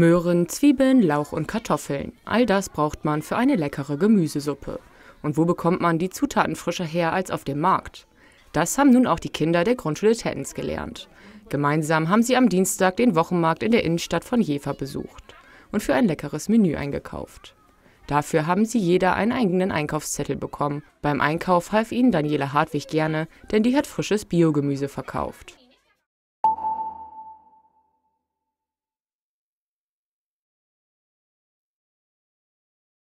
Möhren, Zwiebeln, Lauch und Kartoffeln. All das braucht man für eine leckere Gemüsesuppe. Und wo bekommt man die Zutaten frischer her als auf dem Markt? Das haben nun auch die Kinder der Grundschule Tettens gelernt. Gemeinsam haben sie am Dienstag den Wochenmarkt in der Innenstadt von Jever besucht und für ein leckeres Menü eingekauft. Dafür haben sie jeder einen eigenen Einkaufszettel bekommen. Beim Einkauf half ihnen Daniela Hartwig gerne, denn die hat frisches Biogemüse verkauft.